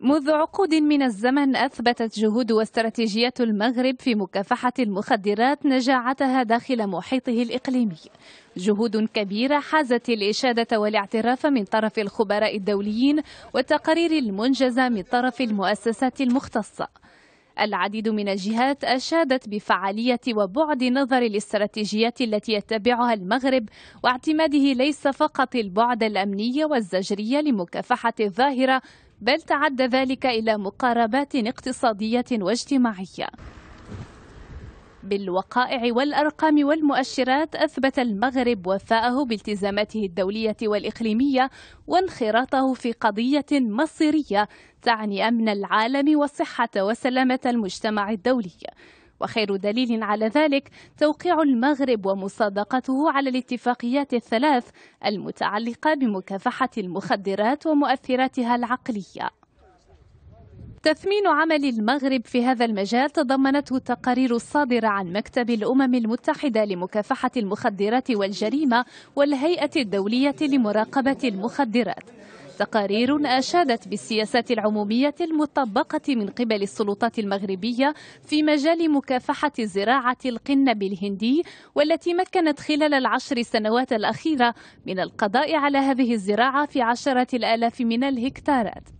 منذ عقود من الزمن أثبتت جهود واستراتيجيات المغرب في مكافحة المخدرات نجاعتها داخل محيطه الإقليمي جهود كبيرة حازت الإشادة والاعتراف من طرف الخبراء الدوليين والتقارير المنجزة من طرف المؤسسات المختصة العديد من الجهات أشادت بفعالية وبعد نظر الاستراتيجيات التي يتبعها المغرب واعتماده ليس فقط البعد الأمني والزجري لمكافحة الظاهرة بل تعدى ذلك إلى مقاربات اقتصادية واجتماعية بالوقائع والأرقام والمؤشرات أثبت المغرب وفاءه بالتزاماته الدولية والإقليمية وانخراطه في قضية مصيرية تعني أمن العالم وصحة وسلامة المجتمع الدولي وخير دليل على ذلك توقيع المغرب ومصادقته على الاتفاقيات الثلاث المتعلقة بمكافحة المخدرات ومؤثراتها العقلية تثمين عمل المغرب في هذا المجال تضمنته التقارير الصادرة عن مكتب الأمم المتحدة لمكافحة المخدرات والجريمة والهيئة الدولية لمراقبة المخدرات تقارير أشادت بالسياسات العمومية المطبقة من قبل السلطات المغربية في مجال مكافحة زراعة القنب الهندي والتي مكنت خلال العشر سنوات الأخيرة من القضاء على هذه الزراعة في عشرة الآلاف من الهكتارات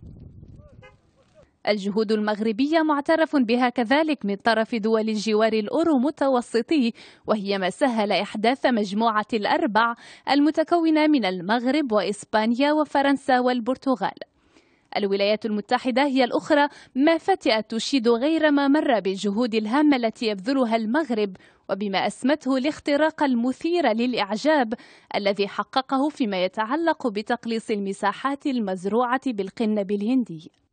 الجهود المغربية معترف بها كذلك من طرف دول الجوار الأورو متوسطي وهي ما سهل إحداث مجموعة الأربع المتكونة من المغرب وإسبانيا وفرنسا والبرتغال الولايات المتحدة هي الأخرى ما فتئت تشيد غير ما مر بالجهود الهامة التي يبذلها المغرب وبما أسمته الاختراق المثير للإعجاب الذي حققه فيما يتعلق بتقليص المساحات المزروعة بالقنب الهندي